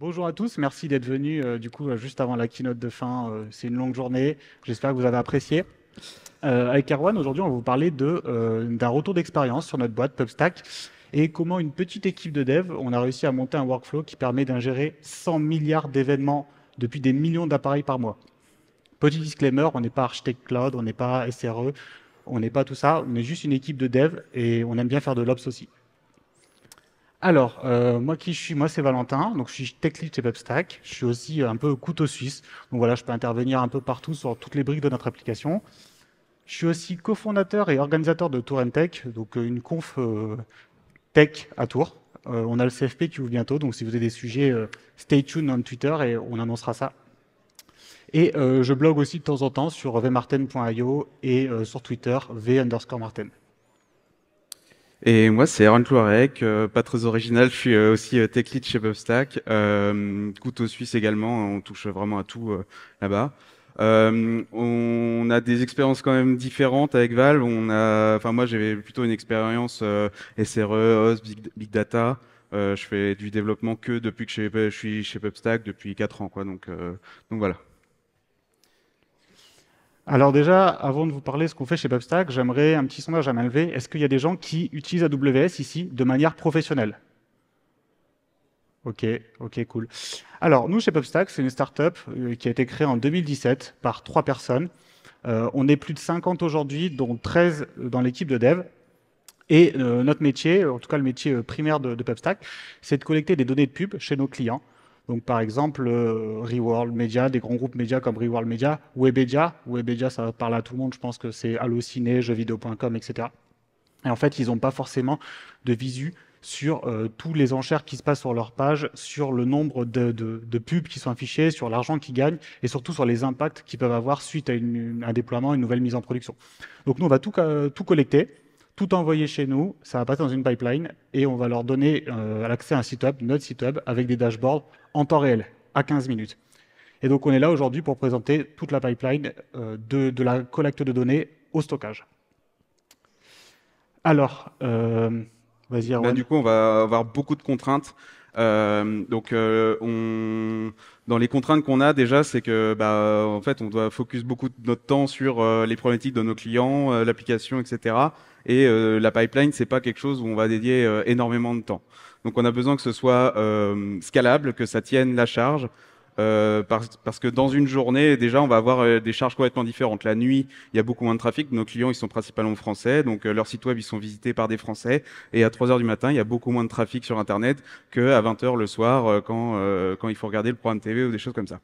Bonjour à tous, merci d'être venus euh, du coup euh, juste avant la keynote de fin. Euh, c'est une longue journée, j'espère que vous avez apprécié. avec Erwan, aujourd'hui, on va vous parler d'un retour d'expérience sur notre boîte PubStack et comment une petite équipe de dev, on a réussi à monter un workflow qui permet d'ingérer 100 milliards d'événements depuis des millions d'appareils par mois. Petit disclaimer, on n'est pas architecte cloud, on n'est pas SRE, on n'est pas tout ça, on est juste une équipe de dev et on aime bien faire de l'ops aussi. Alors, euh, moi qui suis, moi c'est Valentin, donc je suis tech lead chez Pubstack. Je suis aussi un peu couteau suisse, donc voilà, je peux intervenir un peu partout sur toutes les briques de notre application. Je suis aussi cofondateur et organisateur de Tour Tech, donc euh, une conf euh, tech à Tours. on a le CFP qui ouvre bientôt, donc si vous avez des sujets, stay tuned on Twitter et on annoncera ça. Et je blogue aussi de temps en temps sur vmartin.io et sur Twitter v underscore et moi, c'est Aaron Clouarec, euh, pas très original. Je suis euh, aussi euh, tech lead chez Pubstack, couteau suisse également. Hein, on touche vraiment à tout là-bas. on a des expériences quand même différentes avec Valve. On a, enfin moi, j'avais plutôt une expérience SRE, OS, big, data. je fais du développement que depuis que je, suis chez Pubstack depuis 4 ans, quoi. Donc, donc voilà. Alors déjà, avant de vous parler de ce qu'on fait chez Pubstack, j'aimerais un petit sondage à main Est-ce qu'il y a des gens qui utilisent AWS ici de manière professionnelle Ok, ok, cool. Alors, nous, chez Pubstack, c'est une startup euh, qui a été créée en 2017 par trois personnes. Euh, on est plus de 50 aujourd'hui, dont 13 euh, dans l'équipe de dev. Et notre métier, en tout cas le métier primaire de, de Pubstack, c'est de collecter des données de pub chez nos clients donc, par exemple, euh, Reworld Media, des grands groupes médias comme Reworld Media, Webedia. Webedia, ça parle à tout le monde. Je pense que c'est Allociné, jeuxvideo.com, etc. Et en fait, ils n'ont pas forcément de visu sur euh, tous les enchères qui se passent sur leur page, sur le nombre de, pubs qui sont affichés, sur l'argent qu'ils gagnent et surtout sur les impacts qu'ils peuvent avoir suite à un déploiement, une nouvelle mise en production. Donc nous, on va tout euh, collecter tout envoyé chez nous, ça va passer dans une pipeline et on va leur donner euh, l'accès à un site web, notre site web, avec des dashboards en temps réel, à 15 minutes. Et donc on est là aujourd'hui pour présenter toute la pipeline euh, de, la collecte de données au stockage. Alors, euh, vas-y du coup, on va avoir beaucoup de contraintes. donc, dans les contraintes qu'on a déjà, c'est que, bah, en fait, on doit focus beaucoup de notre temps sur les problématiques de nos clients, l'application, etc. Et euh, la pipeline, c'est pas quelque chose où on va dédier euh, énormément de temps. Donc on a besoin que ce soit euh, scalable, que ça tienne la charge, euh, parce, que dans une journée, déjà, on va avoir des charges complètement différentes. La nuit, il y a beaucoup moins de trafic. Nos clients, ils sont principalement français, donc euh, leurs sites web, ils sont visités par des Français. Et à 3 heures du matin, il y a beaucoup moins de trafic sur Internet qu'à 20 heures le soir, quand, quand il faut regarder le programme TV ou des choses comme ça.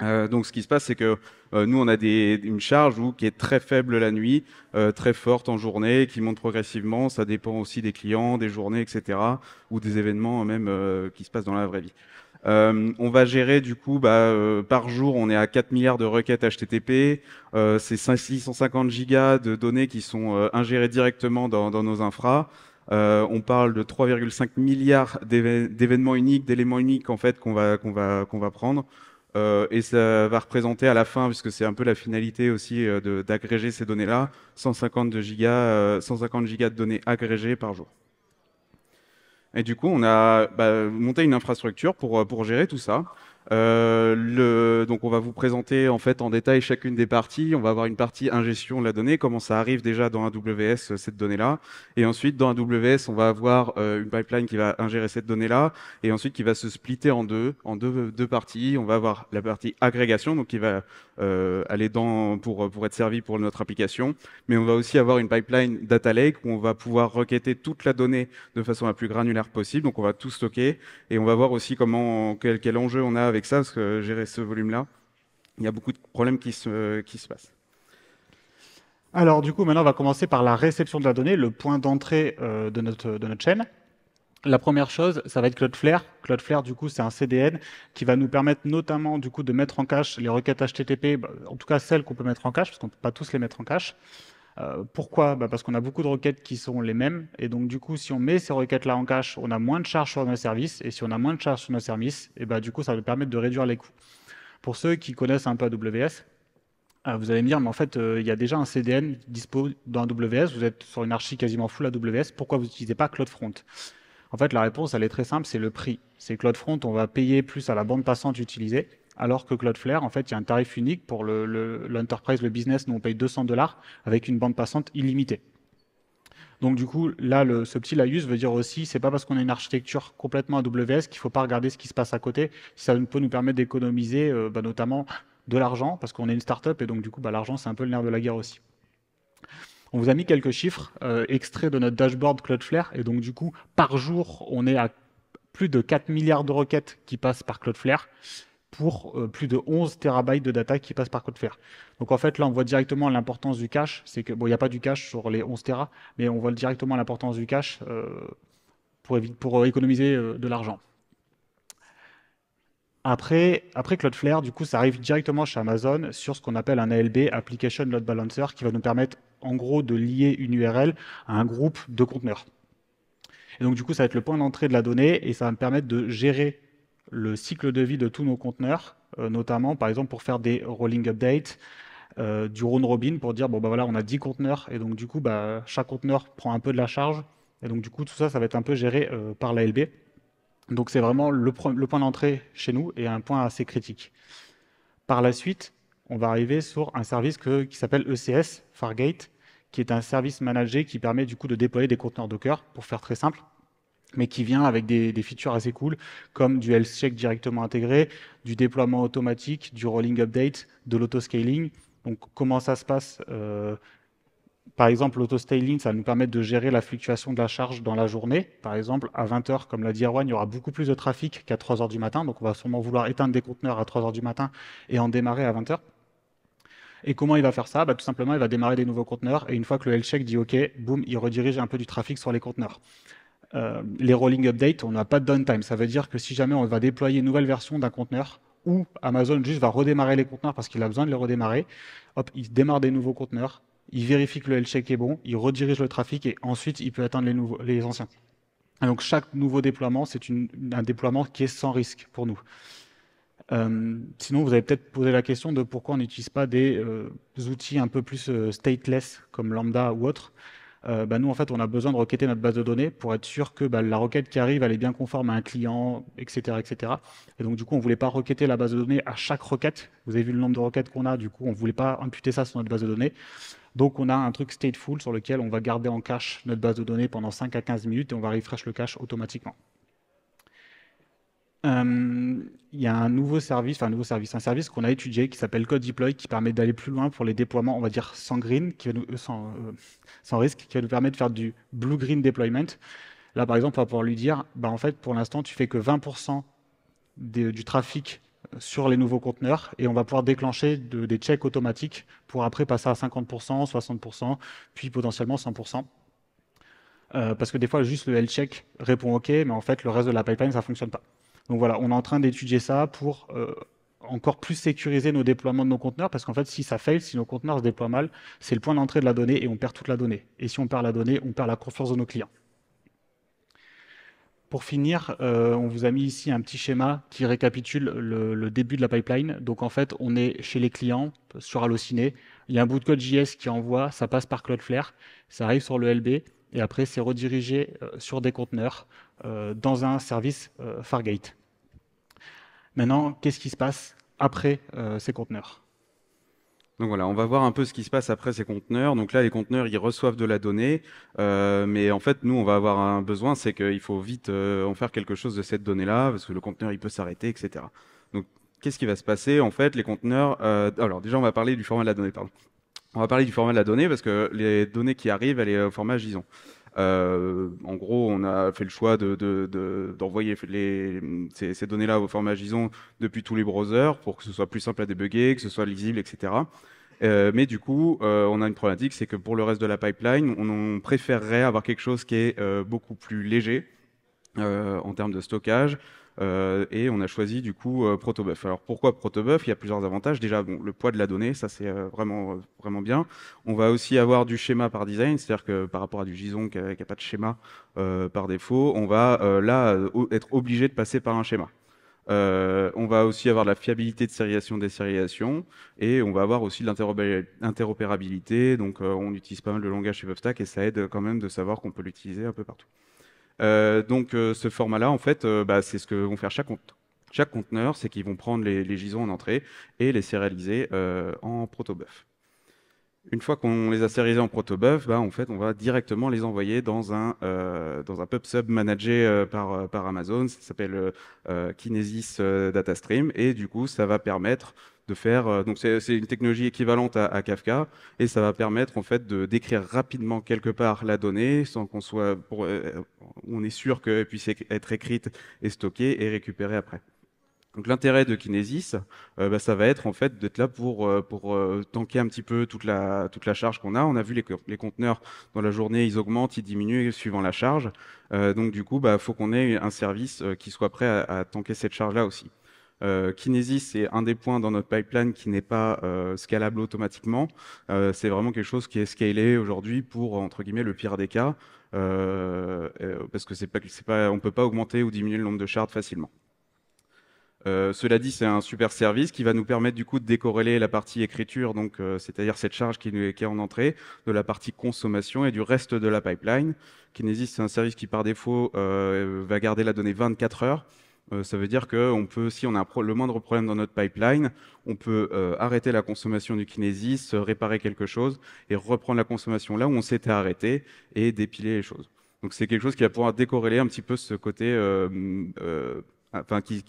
Euh, donc ce qui se passe, c'est que euh, nous, on a une charge qui est très faible la nuit, euh, très forte en journée, qui monte progressivement. Ça dépend aussi des clients, des journées, etc. ou des événements même qui se passent dans la vraie vie. on va gérer du coup bah, par jour, on est à 4 milliards de requêtes HTTP, c'est 650 gigas de données qui sont ingérées directement dans, nos infras. on parle de 3,5 milliards d'événements uniques, d'éléments uniques en fait qu'on va prendre. Euh, et ça va représenter à la fin, puisque c'est un peu la finalité aussi euh, d'agréger ces données-là, 150 gigas, 150 euh, gigas de données agrégées par jour. Et du coup, on a bah, monté une infrastructure pour gérer tout ça. Euh, le, donc on va vous présenter en fait en détail chacune des parties. On va avoir une partie ingestion de la donnée, comment ça arrive déjà dans AWS euh, cette donnée-là. Et ensuite dans AWS on va avoir euh, une pipeline qui va ingérer cette donnée-là et ensuite qui va se splitter en deux, en deux, parties. On va avoir la partie agrégation, donc qui va aller dans pour pour être servie pour notre application. Mais on va aussi avoir une pipeline data lake où on va pouvoir requêter toute la donnée de façon la plus granulaire possible. Donc on va tout stocker et on va voir aussi comment quel enjeu on a avec ça, parce que gérer ce volume-là, il y a beaucoup de problèmes qui se, qui se passent. Alors du coup, maintenant, on va commencer par la réception de la donnée, le point d'entrée euh, de, notre, de notre chaîne. La première chose, ça va être Cloudflare. Cloudflare, du coup, c'est un CDN qui va nous permettre notamment, du coup, de mettre en cache les requêtes HTTP, bah, en tout cas celles qu'on peut mettre en cache, parce qu'on ne peut pas tous les mettre en cache. Euh, pourquoi bah, Parce qu'on a beaucoup de requêtes qui sont les mêmes. Et donc, du coup, si on met ces requêtes-là en cache, on a moins de charges sur nos services. Et si on a moins de charges sur nos services, et eh bah, du coup, ça va permettre de réduire les coûts. Pour ceux qui connaissent un peu AWS, euh, vous allez me dire, mais en fait, euh, il y a déjà un CDN dispo dans AWS. Vous êtes sur une archi quasiment full AWS. Pourquoi vous n'utilisez pas CloudFront En fait, la réponse, elle est très simple, c'est le prix. C'est CloudFront, on va payer plus à la bande passante utilisée alors que Cloudflare, en fait, il y a un tarif unique pour l'enterprise, le, business, nous on paye 200 dollars avec une bande passante illimitée. Donc du coup, là, le, ce petit laïus veut dire aussi, c'est pas parce qu'on a une architecture complètement AWS qu'il faut pas regarder ce qui se passe à côté. Ça peut nous permettre d'économiser, euh, bah, notamment de l'argent, parce qu'on est une startup et donc du coup, bah, l'argent c'est un peu le nerf de la guerre aussi. On vous a mis quelques chiffres euh, extraits de notre dashboard Cloudflare et donc du coup, par jour, on est à plus de 4 milliards de requêtes qui passent par Cloudflare pour euh, plus de 11 terabytes de data qui passent par Cloudflare. Donc en fait, là, on voit directement l'importance du cache. C'est que, bon, il n'y a pas du cache sur les 11 teras, mais on voit directement l'importance du cache euh, pour, euh, économiser de l'argent. Après, après Cloudflare, du coup, ça arrive directement chez Amazon sur ce qu'on appelle un ALB, Application Load Balancer, qui va nous permettre, en gros, de lier une URL à un groupe de conteneurs. Et donc, du coup, ça va être le point d'entrée de la donnée et ça va me permettre de gérer le cycle de vie de tous nos conteneurs, euh, notamment par exemple pour faire des rolling updates, euh, du round robin pour dire bon bah voilà on a 10 conteneurs et donc du coup bah, chaque conteneur prend un peu de la charge et donc du coup tout ça ça va être un peu géré euh, par l'ALB. Donc c'est vraiment le, point d'entrée chez nous et un point assez critique. Par la suite, on va arriver sur un service qui s'appelle ECS, Fargate, qui est un service managé qui permet du coup de déployer des conteneurs Docker pour faire très simple mais qui vient avec des, features assez cool, comme du health check directement intégré, du déploiement automatique, du rolling update, de l'auto-scaling. Donc, comment ça se passe euh, Par exemple, lauto l'autoscaling, ça va nous permet de gérer la fluctuation de la charge dans la journée. Par exemple, à 20h, comme l'a dit Erwan, il y aura beaucoup plus de trafic qu'à 3h du matin. Donc, on va sûrement vouloir éteindre des conteneurs à 3h du matin et en démarrer à 20h. Et comment il va faire ça bah, Tout simplement, il va démarrer des nouveaux conteneurs et une fois que le health check dit OK, boum, il redirige un peu du trafic sur les conteneurs. Euh, les rolling updates, on n'a pas de downtime. Ça veut dire que si jamais on va déployer une nouvelle version d'un conteneur, ou Amazon juste va redémarrer les conteneurs parce qu'il a besoin de les redémarrer, hop, il démarre des nouveaux conteneurs, il vérifie que le health check est bon, il redirige le trafic et ensuite il peut atteindre les, anciens. donc chaque nouveau déploiement, c'est un déploiement qui est sans risque pour nous. Euh, sinon, vous avez peut-être posé la question de pourquoi on n'utilise pas des euh, outils un peu plus stateless comme Lambda ou autre. Euh, bah, nous, en fait, on a besoin de requêter notre base de données pour être sûr que bah, la requête qui arrive, elle est bien conforme à un client, etc. etc. Et donc, du coup, on ne voulait pas requêter la base de données à chaque requête. Vous avez vu le nombre de requêtes qu'on a, du coup, on ne voulait pas imputer ça sur notre base de données. Donc, on a un truc stateful sur lequel on va garder en cache notre base de données pendant 5 à 15 minutes et on va refresh le cache automatiquement. Euh, il y a un nouveau service, un nouveau service, un service qu'on a étudié qui s'appelle Code Deploy, qui permet d'aller plus loin pour les déploiements, on va dire sans green, qui nous, euh, euh, sans, risque, qui va nous permettre de faire du blue green deployment. Là, par exemple, on va pouvoir lui dire, bah, en fait, pour l'instant, tu fais que 20% du trafic sur les nouveaux conteneurs et on va pouvoir déclencher des checks automatiques pour après passer à 50%, 60%, puis potentiellement 100%. parce que des fois, juste le L-check répond OK, mais en fait, le reste de la pipeline, ça ne fonctionne pas. Donc voilà, on est en train d'étudier ça pour euh, encore plus sécuriser nos déploiements de nos conteneurs, parce qu'en fait, si ça fail, si nos conteneurs se déploient mal, c'est le point d'entrée de la donnée et on perd toute la donnée. Et si on perd la donnée, on perd la confiance de nos clients. Pour finir, euh, on vous a mis ici un petit schéma qui récapitule le, le, début de la pipeline. Donc en fait, on est chez les clients sur Allociné. Il y a un bout de code JS qui envoie, ça passe par Cloudflare, ça arrive sur le LB et après c'est redirigé euh, sur des conteneurs euh, dans un service euh, Fargate. Maintenant, qu'est-ce qui se passe après euh, ces conteneurs donc voilà, on va voir un peu ce qui se passe après ces conteneurs. Donc là, les conteneurs, ils reçoivent de la donnée, mais en fait, nous, on va avoir un besoin, c'est qu'il faut vite en faire quelque chose de cette donnée-là, parce que le conteneur, il peut s'arrêter, etc. Donc, qu'est-ce qui va se passer En fait, les conteneurs... alors déjà, on va parler du format de la donnée, pardon. On va parler du format de la donnée, parce que les données qui arrivent, elles sont au format JSON. Euh, en gros, on a fait le choix d'envoyer ces, données-là au format JSON depuis tous les browsers pour que ce soit plus simple à débugger, que ce soit lisible, etc. Euh, mais du coup, euh, on a une problématique, c'est que pour le reste de la pipeline, on préférerait avoir quelque chose qui est beaucoup plus léger, euh, en termes de stockage. Euh, et on a choisi du coup euh, Protobuf. Alors pourquoi Protobuf Il y a plusieurs avantages. Déjà, le poids de la donnée, ça c'est vraiment vraiment bien. On va aussi avoir du schéma par design, c'est-à-dire que par rapport à du JSON qui n'a pas de schéma par défaut, on va là être obligé de passer par un schéma. on va aussi avoir de la fiabilité de sérialisation des sériations et on va avoir aussi l'interopérabilité. Donc on utilise pas mal le langage chez WebStack et ça aide quand même de savoir qu'on peut l'utiliser un peu partout. Euh, donc euh, ce format-là, en fait, euh, bah, c'est ce que vont faire chaque conteneur, c'est qu'ils vont prendre les, gisons en entrée et les sérialiser en protobuf. Une fois qu'on les a sérialisés en protobuf, bah, en fait, on va directement les envoyer dans un, euh, pub sub managé par, par Amazon. Ça s'appelle Kinesis Data Stream, Et du coup, ça va permettre de faire. Euh, donc c'est une technologie équivalente à, Kafka et ça va permettre en fait de décrire rapidement quelque part la donnée sans qu'on soit, euh, on est sûr qu'elle puisse être écrite et stockée et récupérée après. Donc l'intérêt de Kinesis, euh, bah, ça va être en fait d'être là pour pour tanker un petit peu toute la toute la charge qu'on a. On a vu les, les conteneurs dans la journée, ils augmentent, ils diminuent suivant la charge. donc du coup, bah faut qu'on ait un service qui soit prêt à tanker cette charge là aussi. Euh, Kinesis, c'est un des points dans notre pipeline qui n'est pas euh, scalable automatiquement. Euh, c'est vraiment quelque chose qui est scalé aujourd'hui pour, entre guillemets, le pire des cas, parce que on ne peut pas augmenter ou diminuer le nombre de shards facilement. cela dit, c'est un super service qui va nous permettre du coup de décorréler la partie écriture, donc c'est-à-dire cette charge qui, est en entrée, de la partie consommation et du reste de la pipeline. Kinesis, c'est un service qui par défaut va garder la donnée 24 heures. Euh, ça veut dire que peut, si on a le moindre problème dans notre pipeline, on peut euh, arrêter la consommation du kinésis, réparer quelque chose et reprendre la consommation là où on s'était arrêté et dépiler les choses. Donc c'est quelque chose qui va pouvoir décorréler un petit peu ce côté, euh, enfin qui,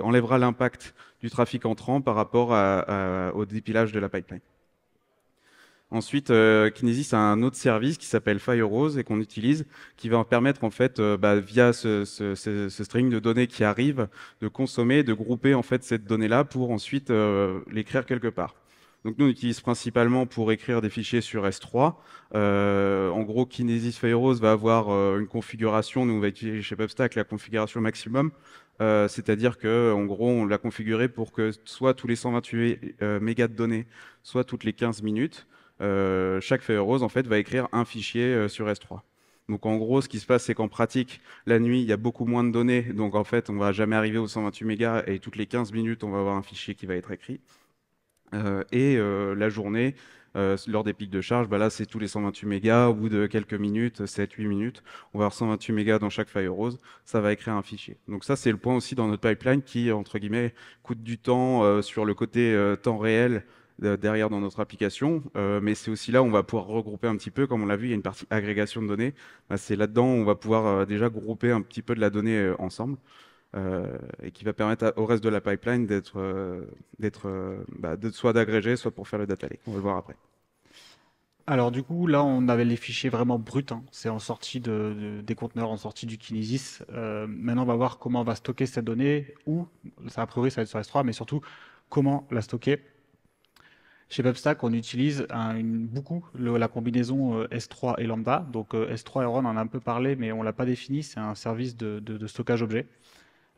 enlèvera l'impact du trafic entrant par rapport au dépilage de la pipeline. Ensuite, euh, Kinesis a un autre service qui s'appelle Firerose et qu'on utilise, qui va permettre en fait, euh, bah, via ce, string de données qui arrive, de consommer, de grouper en fait cette donnée-là pour ensuite euh, l'écrire quelque part. Donc nous, on utilise principalement pour écrire des fichiers sur S3. en gros, Kinesis Firehose va avoir une configuration, nous on va utiliser chez PubStack la configuration maximum, c'est-à-dire que en gros, on l'a configuré pour que soit tous les 128 mégas de données, soit toutes les 15 minutes, euh, chaque feuille rose en fait va écrire un fichier euh, sur S3. Donc en gros, ce qui se passe, c'est qu'en pratique, la nuit, il y a beaucoup moins de données. Donc en fait, on va jamais arriver aux 128 mégas et toutes les 15 minutes, on va avoir un fichier qui va être écrit. Euh, et la journée, lors des pics de charge, bah là, c'est tous les 128 mégas. Au bout de quelques minutes, 7-8 minutes, on va avoir 128 mégas dans chaque file rose. Ça va écrire un fichier. Donc ça, c'est le point aussi dans notre pipeline qui, entre guillemets, coûte du temps sur le côté temps réel derrière dans notre application. Euh, mais c'est aussi là où on va pouvoir regrouper un petit peu, comme on l'a vu, il y a une partie agrégation de données. Bah, c'est là-dedans où on va pouvoir euh, déjà grouper un petit peu de la donnée euh, ensemble. et qui va permettre au reste de la pipeline d'être, d'être bah, soit d'agréger, soit pour faire le data lake. On va le voir après. Alors du coup, là, on avait les fichiers vraiment bruts. Hein. C'est en sortie des conteneurs, en sortie du Kinesis. maintenant, on va voir comment on va stocker cette donnée, ou, ça, a priori, ça va être sur S3, mais surtout, comment la stocker. Chez PubStack, on utilise beaucoup la combinaison euh, S3 et Lambda. Donc euh, S3 et on en a un peu parlé, mais on ne l'a pas défini. C'est un service de, stockage objet.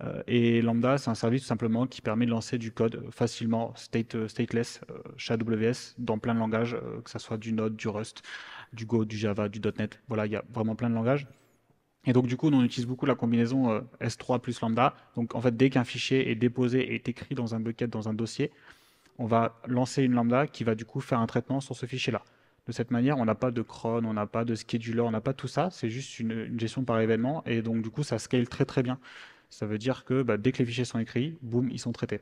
Euh, et Lambda, c'est un service tout simplement qui permet de lancer du code facilement, stateless, chez AWS, dans plein de langages, que ce soit du Node, du Rust, du Go, du Java, du .NET. Voilà, il y a vraiment plein de langages. Et donc, du coup, on utilise beaucoup la combinaison S3 plus lambda. Donc, en fait, dès qu'un fichier est déposé et est écrit dans un bucket, dans un dossier, on va lancer une lambda qui va du coup faire un traitement sur ce fichier-là. De cette manière, on n'a pas de cron, on n'a pas de scheduler, on n'a pas tout ça. C'est juste une, gestion par événement. Et donc, du coup, ça scale très très bien. Ça veut dire que bah, dès que les fichiers sont écrits, boum, ils sont traités.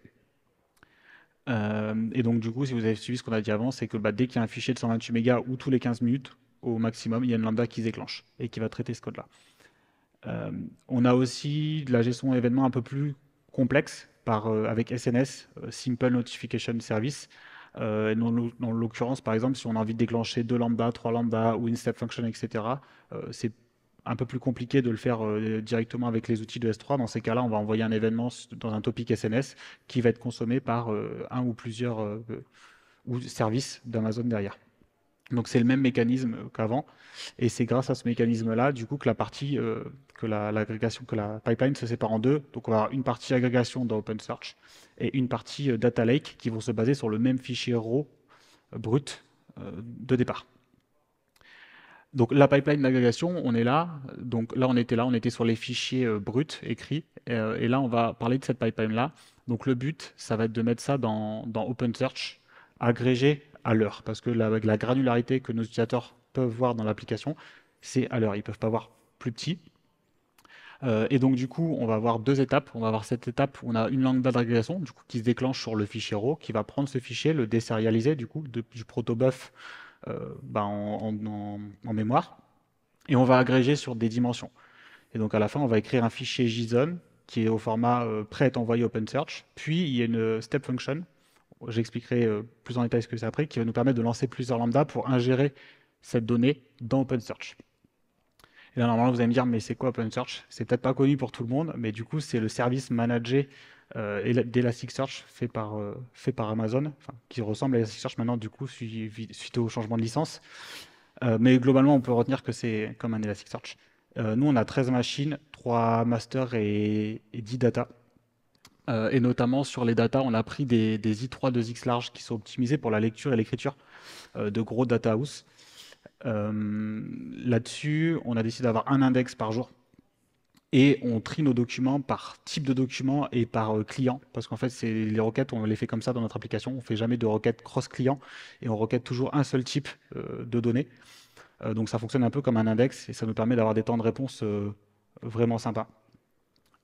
Euh, et donc, du coup, si vous avez suivi ce qu'on a dit avant, c'est que bah, dès qu'il y a un fichier de 128 mégas ou tous les 15 minutes, au maximum, il y a une lambda qui déclenche et qui va traiter ce code-là. Euh, on a aussi de la gestion événement un peu plus complexe euh, avec SNS, euh, Simple Notification Service. Euh, dans l'occurrence, par exemple, si on a envie de déclencher deux lambda, trois lambda ou une step function, etc., c'est un peu plus compliqué de le faire directement avec les outils de S3. Dans ces cas-là, on va envoyer un événement dans un topic SNS qui va être consommé par un ou plusieurs ou services d'Amazon derrière. Donc c'est le même mécanisme qu'avant. Et c'est grâce à ce mécanisme-là, du coup, que la partie, euh, que l'agrégation, que la pipeline se sépare en deux. Donc on va avoir une partie agrégation dans OpenSearch et une partie euh, data lake qui vont se baser sur le même fichier RAW euh, brut de départ. Donc la pipeline d'agrégation, on est là. Donc là, on était là, on était sur les fichiers bruts écrits. Et, là, on va parler de cette pipeline-là. Donc le but, ça va être de mettre ça dans, dans OpenSearch, agrégé à l'heure, parce que la, la granularité que nos utilisateurs peuvent voir dans l'application, c'est à l'heure. Ils ne peuvent pas voir plus petit. Euh, et donc, du coup, on va avoir deux étapes. On va avoir cette étape où on a une langue d'agrégation qui se déclenche sur le fichier RAW, qui va prendre ce fichier, le désérialiser du coup du protobuf euh, bah, en, mémoire, et on va agréger sur des dimensions. Et donc, à la fin, on va écrire un fichier JSON qui est au format euh, prêt à être envoyé OpenSearch. Puis, il y a une step function j'expliquerai euh, plus en détail ce que c'est après, qui va nous permettre de lancer plusieurs lambda pour ingérer cette donnée dans OpenSearch. Et là, normalement, vous allez me dire, mais c'est quoi OpenSearch C'est peut-être pas connu pour tout le monde, mais du coup, c'est le service managé euh, d'Elasticsearch fait par, euh, Amazon, qui ressemble à Elasticsearch maintenant, du coup, suite au changement de licence. mais globalement, on peut retenir que c'est comme un Elasticsearch. nous, on a 13 machines, 3 masters et, et 10 data. Euh, et notamment sur les data, on a pris des, I3 2 X large qui sont optimisés pour la lecture et l'écriture euh, de gros data house. Euh, là-dessus, on a décidé d'avoir un index par jour et on trie nos documents par type de document et par client parce qu'en fait, c'est les requêtes, on les fait comme ça dans notre application. On fait jamais de requêtes cross-client et on requête toujours un seul type de données. donc ça fonctionne un peu comme un index et ça nous permet d'avoir des temps de réponse vraiment sympas.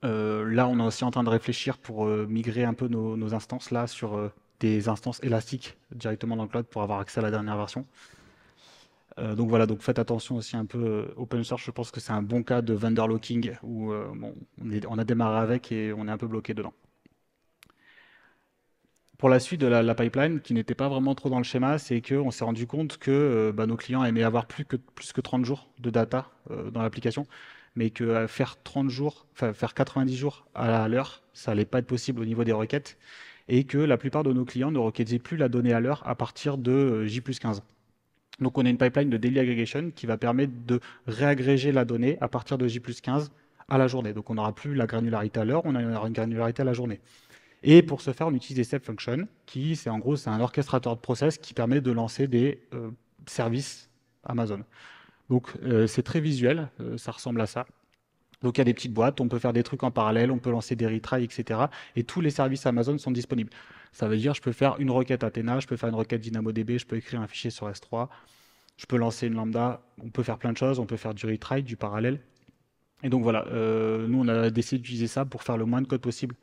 Euh, là, on est aussi en train de réfléchir pour euh, migrer un peu nos, instances là sur euh, des instances élastiques directement dans le cloud pour avoir accès à la dernière version. donc voilà, donc faites attention aussi un peu. Open source, je pense que c'est un bon cas de vendor locking où on, a démarré avec et on est un peu bloqué dedans. Pour la suite de la, pipeline, qui n'était pas vraiment trop dans le schéma, c'est qu'on s'est rendu compte que bah, nos clients aimaient avoir plus que, plus que 30 jours de data dans l'application mais que euh, faire 30 jours, faire 90 jours à l'heure, ça n'allait pas être possible au niveau des requêtes, et que la plupart de nos clients ne requêtaient plus la donnée à l'heure à partir de euh, J plus 15. Donc on a une pipeline de daily aggregation qui va permettre de réagréger la donnée à partir de J plus 15 à la journée. Donc on n'aura plus la granularité à l'heure, on aura une granularité à la journée. Et pour ce faire, on utilise des step functions, qui c'est en gros c'est un orchestrateur de process qui permet de lancer des euh, services Amazon. Donc euh, c'est très visuel, euh, ça ressemble à ça. Donc il y a des petites boîtes, on peut faire des trucs en parallèle, on peut lancer des retries, etc. Et tous les services Amazon sont disponibles. Ça veut dire je peux faire une requête Athena, je peux faire une requête DynamoDB, je peux écrire un fichier sur S3, je peux lancer une lambda, on peut faire plein de choses, on peut faire du retry, du parallèle. Et donc voilà, euh, nous on a décidé d'utiliser ça pour faire le moins de code possible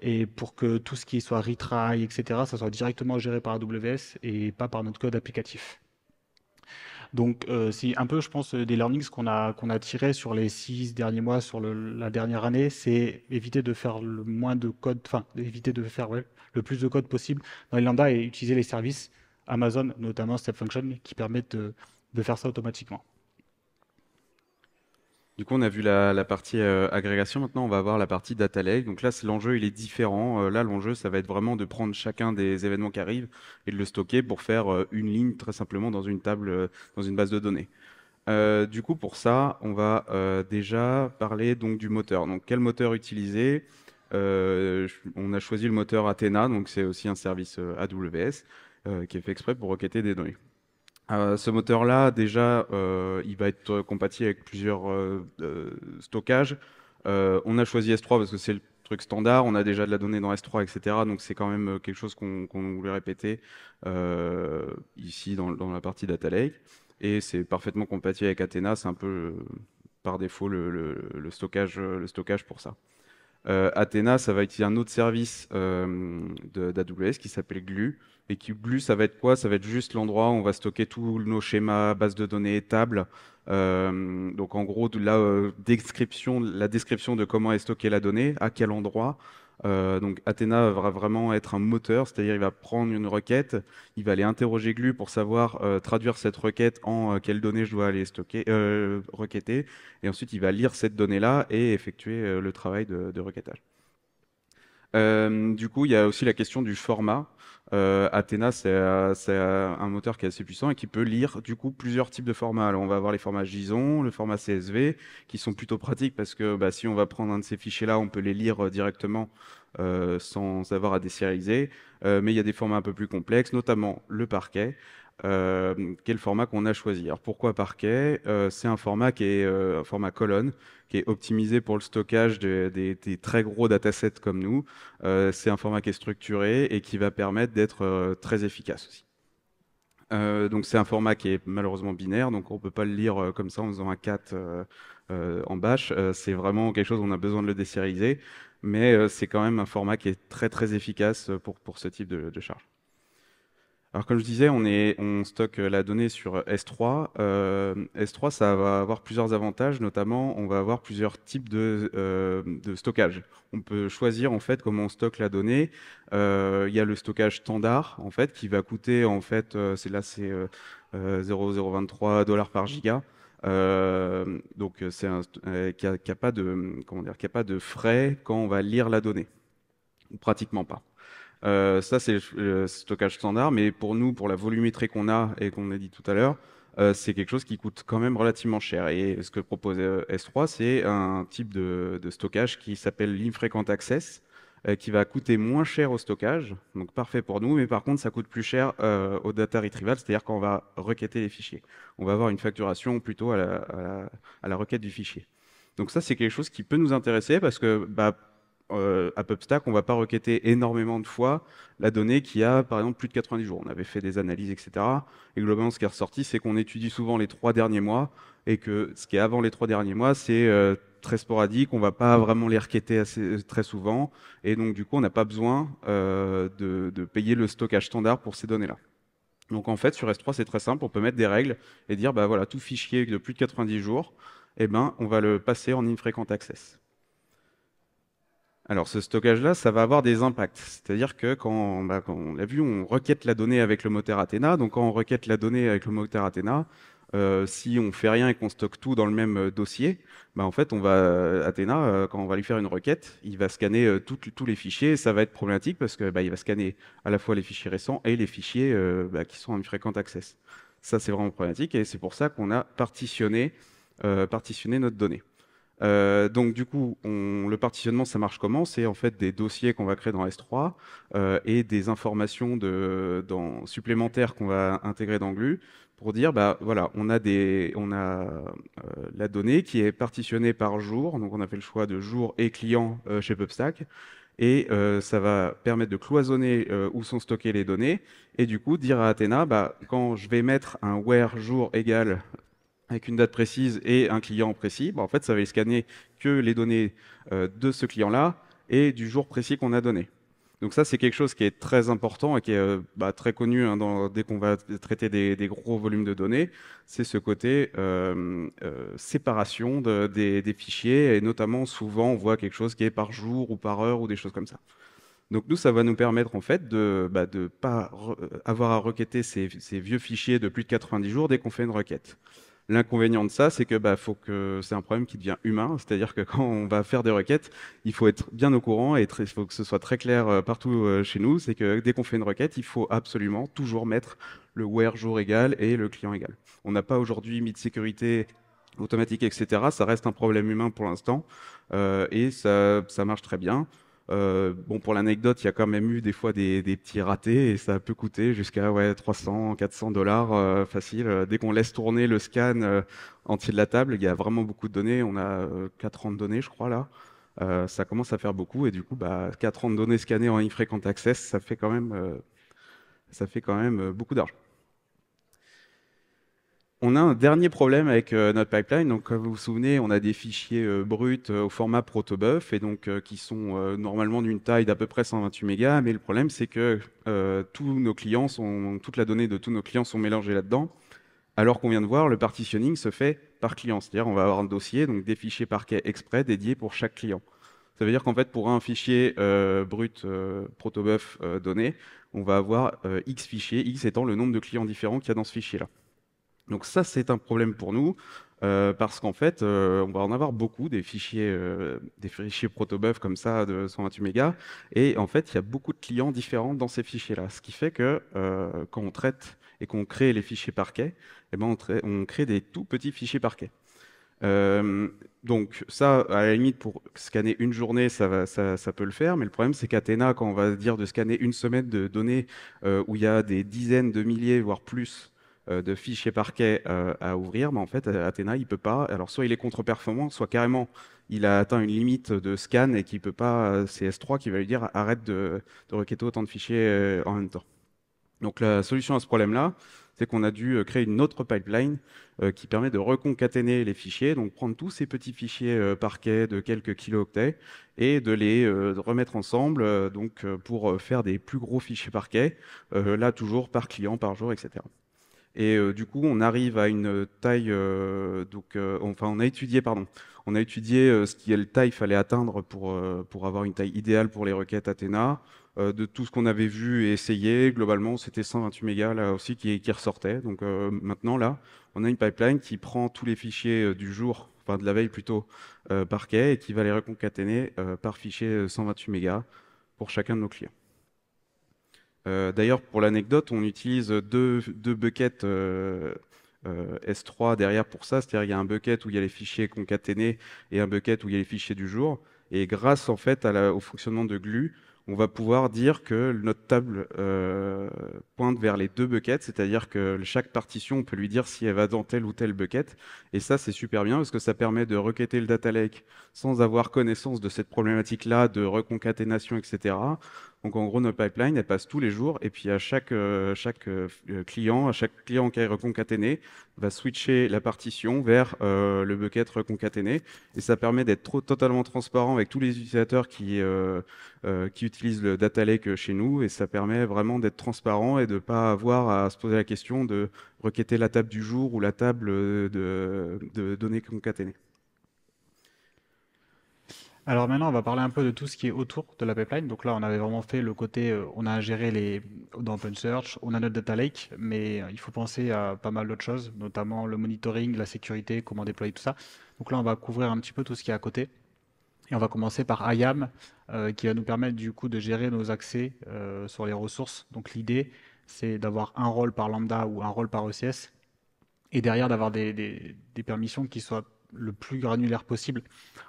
et pour que tout ce qui soit retry, etc., ça soit directement géré par AWS et pas par notre code applicatif. Donc, euh, c'est un peu, je pense, euh, des learnings qu'on a, qu'on a tirés sur les six derniers mois, sur la dernière année, c'est éviter de faire le moins de code, enfin, éviter de faire le plus de code possible dans les lambda et utiliser les services Amazon, notamment Step Function, qui permettent de faire ça automatiquement. Du coup, on a vu la, partie euh, agrégation. Maintenant, on va voir la partie data lake. Donc là, l'enjeu, il est différent. Euh, là, l'enjeu, ça va être vraiment de prendre chacun des événements qui arrivent et de le stocker pour faire euh, une ligne très simplement dans une table, dans une base de données. du coup, pour ça, on va déjà parler donc du moteur. Donc, quel moteur utiliser On a choisi le moteur Athena, donc c'est aussi un service AWS qui est fait exprès pour requêter des données. Euh, ce moteur-là, déjà, euh, il va être euh, compatible avec plusieurs stockages. on a choisi S3 parce que c'est le truc standard. On a déjà de la donnée dans S3, etc. Donc c'est quand même quelque chose qu'on voulait répéter ici dans, la partie Data Lake. Et c'est parfaitement compatible avec Athena. C'est un peu par défaut le stockage pour ça. Euh, Athena, ça va utiliser un autre service euh, d'AWS qui s'appelle Glue. Et qui, Glue, ça va être quoi Ça va être juste l'endroit où on va stocker tous nos schémas, bases de données, tables. Euh, donc en gros, la, description, la description de comment est stockée la donnée, à quel endroit, euh, donc Athena va vraiment être un moteur, c'est-à-dire il va prendre une requête, il va aller interroger Glu pour savoir euh, traduire cette requête en euh, quelles données je dois aller stocker, requêter, et ensuite il va lire cette donnée-là et effectuer le travail de requêtage. du coup, il y a aussi la question du format. Euh, Athena, c'est euh, euh, un moteur qui est assez puissant et qui peut lire du coup plusieurs types de formats. on va avoir les formats JSON, le format CSV, qui sont plutôt pratiques parce que bah, si on va prendre un de ces fichiers-là, on peut les lire euh, directement sans avoir à désérialiser. mais il y a des formats un peu plus complexes, notamment le parquet. Euh, quel format qu'on a choisi. Alors pourquoi Parquet euh, C'est un format qui est euh, un format colonne, qui est optimisé pour le stockage des, très gros datasets comme nous. c'est un format qui est structuré et qui va permettre d'être très efficace aussi. donc c'est un format qui est malheureusement binaire, donc on ne peut pas le lire comme ça en faisant un cat en bash. c'est vraiment quelque chose, on a besoin de le désérialiser, mais c'est quand même un format qui est très très efficace pour, pour ce type de, de charge. Alors comme je disais, on, est, on stocke la donnée sur S3. Euh, S3, ça va avoir plusieurs avantages, notamment on va avoir plusieurs types de, euh, stockage. On peut choisir en fait comment on stocke la donnée. Euh, il y a le stockage standard en fait qui va coûter en fait, c'est là c'est 0,023 dollars par giga. donc c'est qui a pas de comment dire, qui a pas de frais quand on va lire la donnée, pratiquement pas. Euh, ça, c'est le stockage standard, mais pour nous, pour la volumétrie qu'on a et qu'on a dit tout à l'heure, euh, c'est quelque chose qui coûte quand même relativement cher. Et ce que propose euh, S3, c'est un type de, stockage qui s'appelle l'infrequent access, qui va coûter moins cher au stockage, donc parfait pour nous, mais par contre, ça coûte plus cher au data retrieval, c'est-à-dire quand on va requêter les fichiers. On va avoir une facturation plutôt à la, à la, requête du fichier. Donc ça, c'est quelque chose qui peut nous intéresser parce que bah, euh, à PubStack, on ne va pas requêter énormément de fois la donnée qui a, par exemple, plus de 90 jours. On avait fait des analyses, etc. Et globalement, ce qui est ressorti, c'est qu'on étudie souvent les trois derniers mois et que ce qui est avant les trois derniers mois, c'est euh, très sporadique, on ne va pas vraiment les requêter euh, très souvent. Et donc, du coup, on n'a pas besoin de, payer le stockage standard pour ces données-là. Donc, en fait, sur S3, c'est très simple. On peut mettre des règles et dire, bah voilà, tout fichier de plus de 90 jours, eh ben, on va le passer en infrequent access. Alors ce stockage-là, ça va avoir des impacts. C'est-à-dire que bah, quand, on l'a vu, on requête la donnée avec le moteur Athena. Donc quand on requête la donnée avec le moteur Athena, euh, si on fait rien et qu'on stocke tout dans le même euh, dossier, bah, en fait, on va euh, Athena, quand on va lui faire une requête, il va scanner tous les fichiers ça va être problématique parce que bah, va scanner à la fois les fichiers récents et les fichiers bah, qui sont en fréquent access. Ça, c'est vraiment problématique et c'est pour ça qu'on a partitionné, partitionné notre donnée. Euh, donc du coup, le partitionnement, ça marche comment C'est en fait des dossiers qu'on va créer dans S3 euh, et des informations supplémentaires qu'on va intégrer dans Glue pour dire, bah voilà, on a, des, on a euh, la donnée qui est partitionnée par jour, donc on a fait le choix de jour et client chez PubStack, et ça va permettre de cloisonner où sont stockées les données, et du coup dire à Athena, bah, quand je vais mettre un where jour égal avec une date précise et un client précis, bah, en fait, ça va scanner que les données euh, de ce client-là et du jour précis qu'on a donné. Donc ça, c'est quelque chose qui est très important et qui est euh, bah, très connu hein, dès qu'on va traiter des, gros volumes de données. C'est ce côté euh, séparation des, fichiers et notamment souvent on voit quelque chose qui est par jour ou par heure ou des choses comme ça. Donc nous, ça va nous permettre en fait de ne bah, pas avoir à requêter ces vieux fichiers de plus de 90 jours dès qu'on fait une requête. L'inconvénient de ça, c'est que, bah, que c'est un problème qui devient humain, c'est-à-dire que quand on va faire des requêtes, il faut être bien au courant et il faut que ce soit très clair euh, partout euh, chez nous, c'est que dès qu'on fait une requête, il faut absolument toujours mettre le where jour égal et le client égal. On n'a pas aujourd'hui mis de sécurité automatique, etc. Ça reste un problème humain pour l'instant euh, et ça marche très bien. Euh, bon, pour l'anecdote, il y a quand même eu des fois des, petits ratés et ça peut coûter jusqu'à ouais, 300, 400 dollars euh, facile. Euh, dès qu'on laisse tourner le scan entier de la table, il y a vraiment beaucoup de données. On a 4 ans de données, je crois, là. ça commence à faire beaucoup et du coup, bah, 4 ans de données scannées en infrequent access, ça fait quand même, ça fait quand même beaucoup d'argent on a un dernier problème avec euh, notre pipeline. Donc, comme euh, vous vous souvenez, on a des fichiers euh, bruts au format protobuf et donc qui sont normalement d'une taille d'à peu près 128 mégas. Mais le problème, c'est que tous nos clients toute la donnée de tous nos clients sont mélangées là-dedans. Alors qu'on vient de voir, le partitioning se fait par client. C'est-à-dire, on va avoir un dossier, donc des fichiers parquet exprès dédiés pour chaque client. Ça veut dire qu'en fait, pour un fichier brut protobuf donné, on va avoir X fichiers, X étant le nombre de clients différents qu'il y a dans ce fichier-là. Donc ça, c'est un problème pour nous. Euh, parce qu'en fait, euh, on va en avoir beaucoup des fichiers, euh, des fichiers protobuf comme ça de 128 mégas, et en fait, il y a beaucoup de clients différents dans ces fichiers-là, ce qui fait que quand on traite et qu'on crée les fichiers parquets, eh ben on, crée des tout petits fichiers parquets. donc ça, à la limite, pour scanner une journée, ça, va, ça, peut le faire, mais le problème, c'est qu'Athéna quand on va dire de scanner une semaine de données où il y a des dizaines de milliers, voire plus euh, de fichiers parquet euh, à ouvrir, mais bah, en fait, Athena, il peut pas. Alors, soit il est contre-performant, soit carrément, il a atteint une limite de scan et qu'il peut pas, euh, CS3 qui va lui dire arrête de, requêter autant de fichiers en même temps. Donc, la solution à ce problème-là, c'est qu'on a dû créer une autre pipeline qui permet de reconcaténer les fichiers, donc prendre tous ces petits fichiers parquet de quelques kilooctets et de les remettre ensemble donc pour faire des plus gros fichiers parquet, là toujours par client, par jour, etc. Et euh, du coup, on arrive à une euh, taille, euh, donc, enfin, on a étudié, pardon, on a étudié ce qui taille fallait atteindre pour, pour avoir une taille idéale pour les requêtes Athéna. de tout ce qu'on avait vu et essayé, globalement, c'était 128 mégas là aussi qui, qui ressortait. Donc maintenant, là, on a une pipeline qui prend tous les fichiers du jour, enfin de la veille plutôt, par quai et qui va les reconcaténer par fichier 128 mégas pour chacun de nos clients. Euh, d'ailleurs, pour l'anecdote, on utilise deux, deux buckets euh, euh, S3 derrière pour ça, c'est-à-dire il y a un bucket où il y a les fichiers concaténés et un bucket où il y a les fichiers du jour. Et grâce en fait au fonctionnement de GLUE, on va pouvoir dire que notre table euh, pointe vers les deux buckets, c'est-à-dire que chaque partition, on peut lui dire si elle va dans tel ou tel bucket. Et ça, c'est super bien parce que ça permet de requêter le data lake sans avoir connaissance de cette problématique-là, de reconcaténation, etc. Donc en gros, notre pipeline, elle passe tous les jours et puis à chaque, euh, euh, client, à chaque client qui est reconcaténé, va switcher la partition vers le bucket reconcaténé. Et ça permet d'être totalement transparent avec tous les utilisateurs qui utilisent utilise le data lake chez nous et ça permet vraiment d'être transparent et de ne pas avoir à se poser la question de requêter la table du jour ou la table euh, de, de données concaténées. Alors maintenant, on va parler un peu de tout ce qui est autour de la pipeline. Donc là, on avait vraiment fait le côté, euh, on a géré les dans OpenSearch, on a notre data lake, mais euh, il faut penser à pas mal d'autres choses, notamment le monitoring, la sécurité, comment déployer tout ça. Donc là, on va couvrir un petit peu tout ce qui est à côté. Et on va commencer par IAM, euh, qui va nous permettre du coup de gérer nos accès euh, sur les ressources. Donc l'idée, c'est d'avoir un rôle par lambda ou un rôle par ECS, et derrière d'avoir des, permissions qui soient le plus granulaires possible.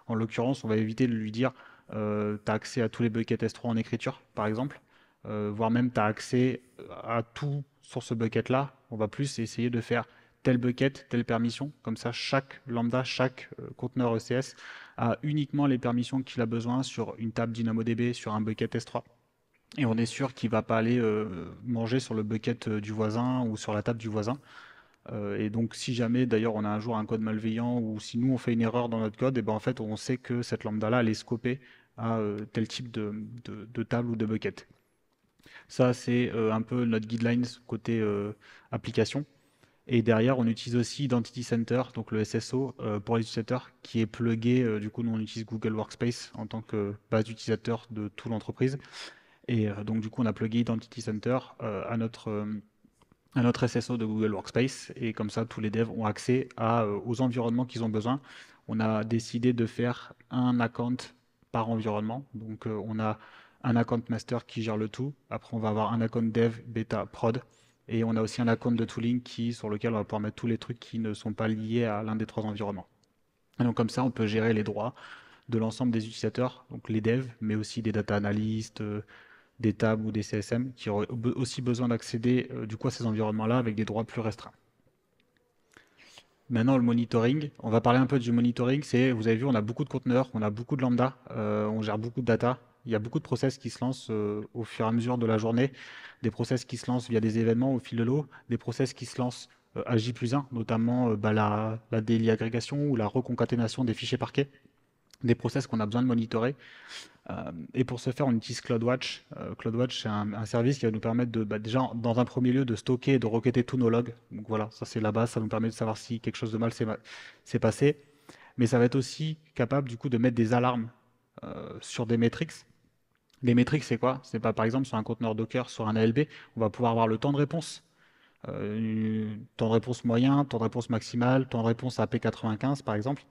En l'occurrence, on va éviter de lui dire euh, tu as accès à tous les buckets S3 en écriture, par exemple, voire même tu as accès à tout sur ce bucket-là. On va plus essayer de faire tel bucket, telle permission. Comme ça, chaque lambda, chaque euh, conteneur ECS a uniquement les permissions qu'il a besoin sur une table DynamoDB, sur un bucket S3. Et on est sûr qu'il ne va pas aller euh, manger sur le bucket euh, du voisin ou sur la table du voisin. et donc, si jamais, d'ailleurs, on a un jour un code malveillant ou si nous, on fait une erreur dans notre code, et ben, en fait, on sait que cette lambda-là, elle est scopée à tel type de, table ou de bucket. Ça, c'est un peu notre guidelines côté application. Et derrière, on utilise aussi Identity Center, donc le SSO euh, pour les utilisateurs, qui est plugué. Euh, du coup, nous, on utilise Google Workspace en tant que base d'utilisateurs de toute l'entreprise. Et euh, donc, du coup, on a plugué Identity Center à notre, à, notre, SSO de Google Workspace. Et comme ça, tous les devs ont accès à, aux environnements qu'ils ont besoin. On a décidé de faire un account par environnement. Donc, on a un account master qui gère le tout. Après, on va avoir un account dev, bêta, prod. Et on a aussi un account de tooling qui, sur lequel on va pouvoir mettre tous les trucs qui ne sont pas liés à l'un des trois environnements. Et donc comme ça, on peut gérer les droits de l'ensemble des utilisateurs, donc les devs, mais aussi des data analysts, euh, des tables ou des CSM, qui auraient aussi besoin d'accéder euh, du coup à ces environnements-là avec des droits plus restreints. Maintenant, le monitoring, on va parler un peu du monitoring, c'est, vous avez vu, on a beaucoup de conteneurs, on a beaucoup de lambda, euh, on gère beaucoup de data, il y a beaucoup de process qui se lancent euh, au fur et à mesure de la journée, des process qui se lancent via des événements au fil de l'eau, des process qui se lancent euh, à J+1, notamment euh, bah, la, la daily agrégation ou la reconcaténation des fichiers parquets, des process qu'on a besoin de monitorer. et pour ce faire, on utilise CloudWatch. CloudWatch, c'est un, service qui va nous permettre de, bah, déjà, dans un premier lieu, de stocker et de requêter tous nos logs. Donc voilà, ça c'est la base, ça nous permet de savoir si quelque chose de mal s'est passé mais ça va être aussi capable du coup de mettre des alarmes sur des métriques les métriques, c'est quoi C'est pas par exemple sur un conteneur Docker, sur un ALB, on va pouvoir avoir le temps de réponse. Euh, temps de réponse moyen, temps de réponse maximal, temps de réponse AP95 par exemple.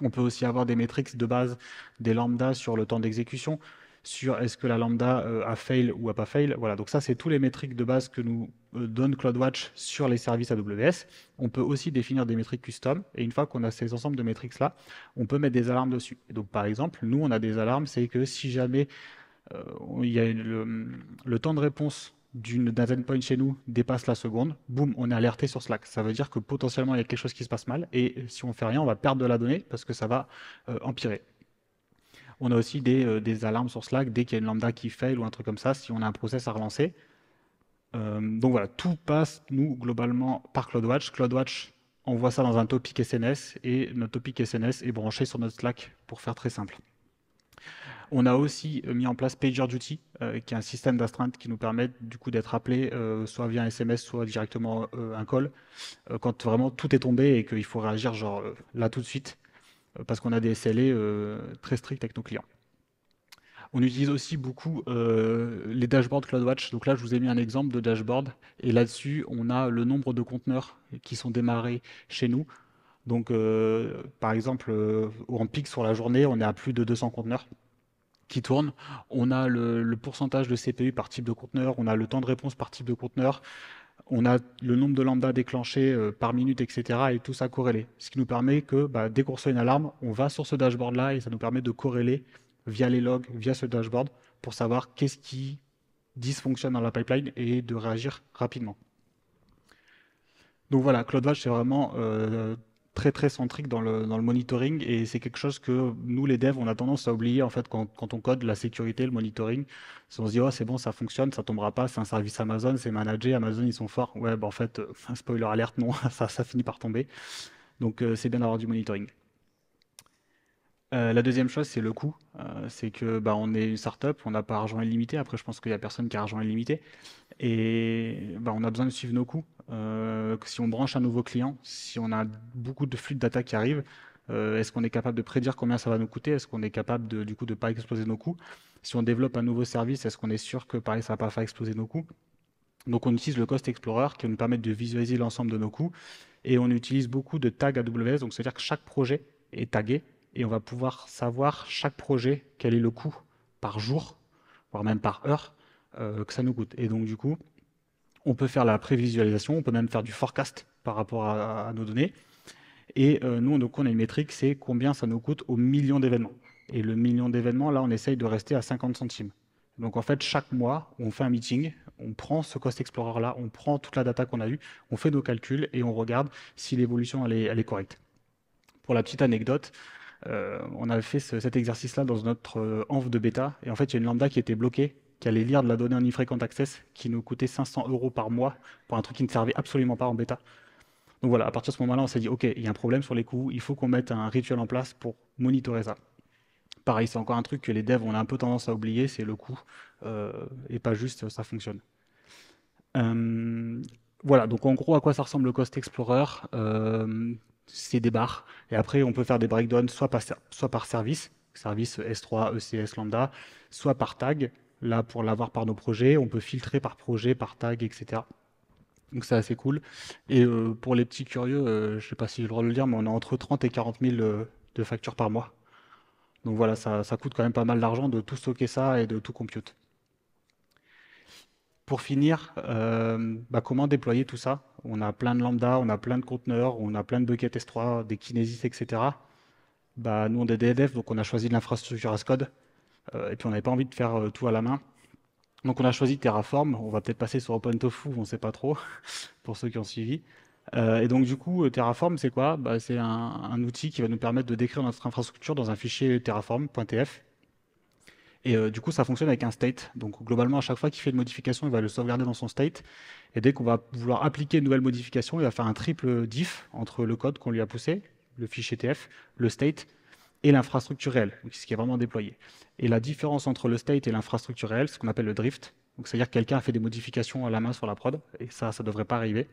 On peut aussi avoir des métriques de base, des lambdas sur le temps d'exécution, sur est-ce que la lambda euh, a fail ou a pas fail. Voilà, donc ça, c'est tous les métriques de base que nous euh, donne CloudWatch sur les services AWS. On peut aussi définir des métriques custom, et une fois qu'on a ces ensembles de métriques-là, on peut mettre des alarmes dessus. donc, par exemple, nous, on a des alarmes, c'est que si jamais euh, il y a le, temps de réponse d'une d'un endpoint chez nous dépasse la seconde, boum, on est alerté sur Slack. Ça veut dire que potentiellement il y a quelque chose qui se passe mal et si on fait rien, on va perdre de la donnée parce que ça va euh, empirer. On a aussi euh, des, alarmes sur Slack dès qu'il y a une lambda qui fail ou un truc comme ça, si on a un process à relancer. donc voilà, tout passe, nous, globalement, par CloudWatch. CloudWatch envoie ça dans un topic SNS et notre topic SNS est branché sur notre Slack pour faire très simple. On a aussi euh, mis en place PagerDuty, euh, qui est un système d'astreinte qui nous permet du coup d'être appelé euh, soit via un SMS, soit directement un call, quand vraiment tout est tombé et qu'il faut réagir genre là tout de suite, parce qu'on a des SLA e, très stricts avec nos clients. On utilise aussi beaucoup les dashboards CloudWatch. Donc là, je vous ai mis un exemple de dashboard. Et là-dessus, on a le nombre de conteneurs qui sont démarrés chez nous. Donc, par exemple, en pic sur la journée, on est à plus de 200 conteneurs qui tourne, On a le, pourcentage de CPU par type de conteneur, on a le temps de réponse par type de conteneur, on a le nombre de lambda déclenchés euh, par minute, etc. et tout ça corrélé. Ce qui nous permet que bah, dès qu'on reçoit une alarme, on va sur ce dashboard-là et ça nous permet de corréler via les logs, via ce dashboard pour savoir qu'est-ce qui dysfonctionne dans la pipeline et de réagir rapidement. Donc voilà, CloudWatch, c'est vraiment euh, très très centrique dans le, monitoring et c'est quelque chose que nous les devs on a tendance à oublier en fait quand, on code la sécurité, le monitoring, si on se dit oh, c'est bon ça fonctionne, ça tombera pas, c'est un service Amazon, c'est managé, Amazon ils sont forts, ouais bah en fait euh, spoiler alerte non, ça, ça finit par tomber, donc euh, c'est bien d'avoir du monitoring. Euh, la deuxième chose, c'est le coût. c'est que bah, on est une startup, on n'a pas argent illimité. Après, je pense qu'il n'y a personne qui a argent illimité. Et bah, on a besoin de suivre nos coûts. Euh, si on branche un nouveau client, si on a beaucoup de flux de data qui arrivent, euh, est-ce qu'on est capable de prédire combien ça va nous coûter Est-ce qu'on est capable de, du coup de ne pas exploser nos coûts Si on développe un nouveau service, est-ce qu'on est sûr que pareil, ça ne va pas faire exploser nos coûts Donc on utilise le Cost Explorer qui nous permet de visualiser l'ensemble de nos coûts. Et on utilise beaucoup de tags AWS, donc c'est-à-dire que chaque projet est tagué et on va pouvoir savoir chaque projet quel est le coût par jour, voire même par heure, euh, que ça nous coûte. Et donc du coup, on peut faire la prévisualisation, on peut même faire du forecast par rapport à, nos données. Et euh, nous, donc, on a une métrique, c'est combien ça nous coûte au million d'événements. Et le million d'événements, là, on essaye de rester à 50 centimes. Donc en fait, chaque mois, on fait un meeting, on prend ce Cost Explorer-là, on prend toute la data qu'on a eue, on fait nos calculs et on regarde si l'évolution, elle est, correcte. Pour la petite anecdote, euh, on a fait cet exercice-là dans notre euh, env de bêta, et en fait, il y a une lambda qui était bloquée qui allait lire de la donnée en infrequent access qui nous coûtait 500 euros par mois pour un truc qui ne servait absolument pas en bêta. Donc voilà, à partir de ce moment-là, on s'est dit, OK, il y a un problème sur les coûts, il faut qu'on mette un rituel en place pour monitorer ça. Pareil, c'est encore un truc que les devs, ont un peu tendance à oublier, c'est le coût, euh, et pas juste, ça fonctionne. Euh, voilà, donc en gros, à quoi ça ressemble le Cost Explorer euh, C'est des barres, et après, on peut faire des breakdowns soit par service, service e S3, ECS, lambda, soit par tag, Là, pour l'avoir par nos projets, on peut filtrer par projet, par tag, etc. Donc c'est assez cool. Et euh, pour les petits curieux, euh, je ne sais pas si j'ai le droit de le dire, mais on a entre 30 et 40 000 euh, de factures par mois. Donc voilà, ça, coûte quand même pas mal d'argent de tout stocker ça et de tout compute. Pour finir, bah, comment déployer tout ça On a plein de lambda, on a plein de conteneurs, on a plein de buckets S3, des Kinesis, etc. Bah, nous, on est des DDF, donc on a choisi l'infrastructure as code. Euh, et puis on n'avait pas envie de faire euh, tout à la main. Donc on a choisi Terraform, on va peut-être passer sur OpenTofu, on ne sait pas trop, pour ceux qui ont suivi. Euh, et donc du coup, Terraform, c'est quoi bah, C'est un, outil qui va nous permettre de décrire notre infrastructure dans un fichier terraform.tf. Et du coup, ça fonctionne avec un state. Donc globalement, à chaque fois qu'il fait une modification, il va le sauvegarder dans son state. Et dès qu'on va vouloir appliquer une nouvelle modification, il va faire un triple diff entre le code qu'on lui a poussé, le fichier TF, le state et l'infrastructurel, ce qui est vraiment déployé. Et la différence entre le state et l'infrastructurel, c'est ce qu'on appelle le drift. C'est-à-dire que quelqu'un a fait des modifications à la main sur la prod, et ça, ça ne devrait pas arriver.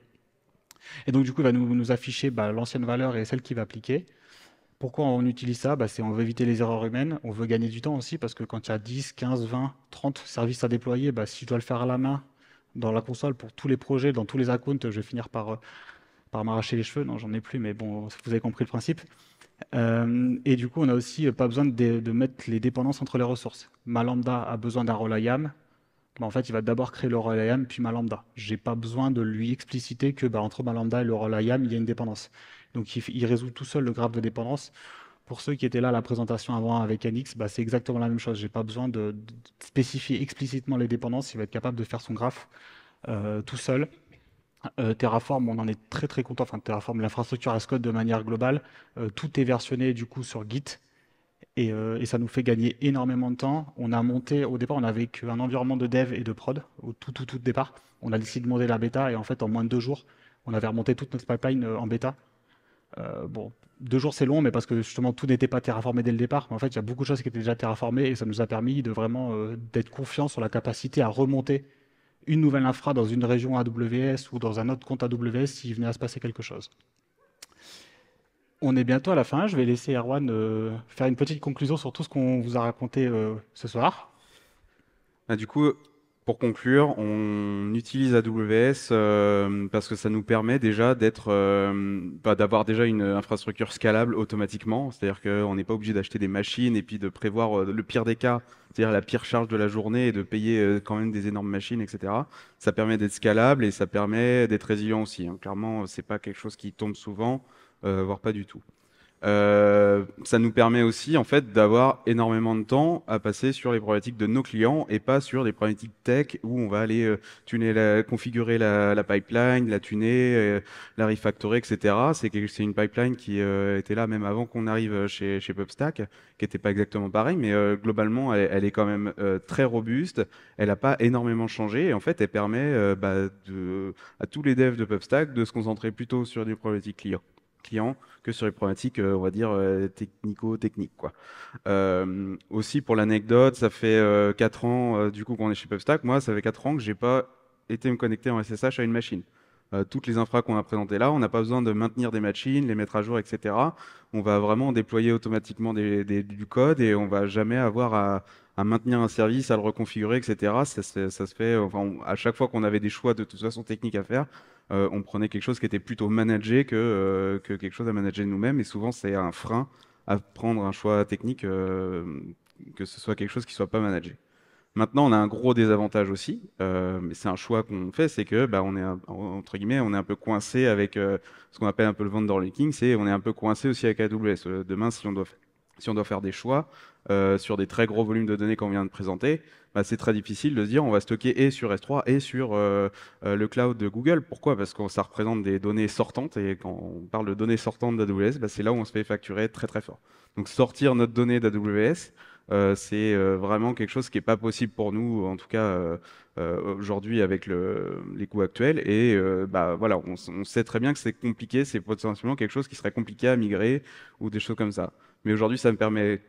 Et donc, du coup, il va nous, afficher bah, l'ancienne valeur et celle qui va appliquer. Pourquoi on utilise ça bah, C'est on veut éviter les erreurs humaines, on veut gagner du temps aussi, parce que quand il y a 10, 15, 20, 30 services à déployer, bah, si je dois le faire à la main, dans la console, pour tous les projets, dans tous les accounts, je vais finir par, euh, par m'arracher les cheveux. Non, j'en ai plus, mais bon, vous avez compris le principe. Euh, et du coup, on n'a aussi euh, pas besoin de, mettre les dépendances entre les ressources. Ma lambda a besoin d'un roll IAM. Bah, en fait, il va d'abord créer le roll IAM, puis ma lambda. Je n'ai pas besoin de lui expliciter que bah, entre ma lambda et le roll IAM, il y a une dépendance. Donc, il, résout tout seul le graphe de dépendance. Pour ceux qui étaient là à la présentation avant avec NX, bah, c'est exactement la même chose. Je n'ai pas besoin de, spécifier explicitement les dépendances. Il va être capable de faire son graphe euh, tout seul. Euh, Terraform, on en est très très content. Enfin, Terraform, l'infrastructure as code de manière globale, euh, tout est versionné du coup sur Git euh, et, ça nous fait gagner énormément de temps. On a monté, au départ, on avait qu'un environnement de dev et de prod au tout tout tout départ. On a décidé de monter la bêta et en fait, en moins de deux jours, on avait remonté toute notre pipeline en bêta. bon, deux jours c'est long, mais parce que justement tout n'était pas terraformé dès le départ. en fait, il y a beaucoup de choses qui étaient déjà terraformées et ça nous a permis de vraiment d'être confiant sur la capacité à remonter une nouvelle infra dans une région AWS ou dans un autre compte AWS s'il venait à se passer quelque chose. On est bientôt à la fin. Je vais laisser Erwan euh, faire une petite conclusion sur tout ce qu'on vous a raconté euh, ce soir. Bah, du coup, pour conclure, on utilise AWS euh, parce que ça nous permet déjà d'être, euh, bah, d'avoir déjà une infrastructure scalable automatiquement. C'est-à-dire qu'on n'est pas obligé d'acheter des machines et puis de prévoir euh, le pire des cas, c'est-à-dire la pire charge de la journée et de payer quand même des énormes machines, etc. Ça permet d'être scalable et ça permet d'être résilient aussi. Hein. Clairement, c'est pas quelque chose qui tombe souvent, voire pas du tout. Euh, ça nous permet aussi en fait d'avoir énormément de temps à passer sur les problématiques de nos clients et pas sur des problématiques tech où on va aller euh, tuner la, configurer la, la, pipeline, la tuner, euh, la refactorer, etc. C'est une pipeline qui était là même avant qu'on arrive chez, chez PubStack, qui n'était pas exactement pareil, mais globalement elle, est quand même très robuste. Elle n'a pas énormément changé et en fait elle permet bah, de, à tous les devs de PubStack de se concentrer plutôt sur des problématiques clients client que sur les problématiques, euh, on va dire, euh, technico-techniques. Quoi. Euh, aussi, pour l'anecdote, ça fait quatre 4 ans, du coup, qu'on est chez PubStack. Moi, ça fait 4 ans que n'ai pas été me connecter en SSH à une machine. toutes les infra qu'on a présentées là, on n'a pas besoin de maintenir des machines, les mettre à jour, etc. On va vraiment déployer automatiquement du code et on va jamais avoir à, maintenir un service, à le reconfigurer, etc. Ça, se fait, à chaque fois qu'on avait des choix de toute façon techniques à faire, euh, on prenait quelque chose qui était plutôt managé euh, que, quelque chose à manager nous-mêmes. Et souvent, c'est un frein à prendre un choix technique, euh, que ce soit quelque chose qui ne soit pas managé. Maintenant, on a un gros désavantage aussi, mais c'est un choix qu'on fait, c'est que bah, on est entre guillemets, on est un peu coincé avec ce qu'on appelle un peu le vendor linking, c'est on est un peu coincé aussi avec AWS. Demain, si on doit faire si on doit faire des choix euh, sur des très gros volumes de données qu'on vient de présenter, bah, c'est très difficile de se dire on va stocker et sur S3 et sur euh, euh, le cloud de Google. Pourquoi Parce que ça représente des données sortantes et quand on parle de données sortantes d'AWS, bah, c'est là où on se fait facturer très très fort. Donc sortir notre donnée d'AWS, c'est vraiment quelque chose qui n'est pas possible pour nous, en tout cas aujourd'hui avec les coûts actuels. Et bah, voilà, on sait très bien que c'est compliqué, c'est potentiellement quelque chose qui serait compliqué à migrer ou des choses comme ça. Mais aujourd'hui, ça me permet,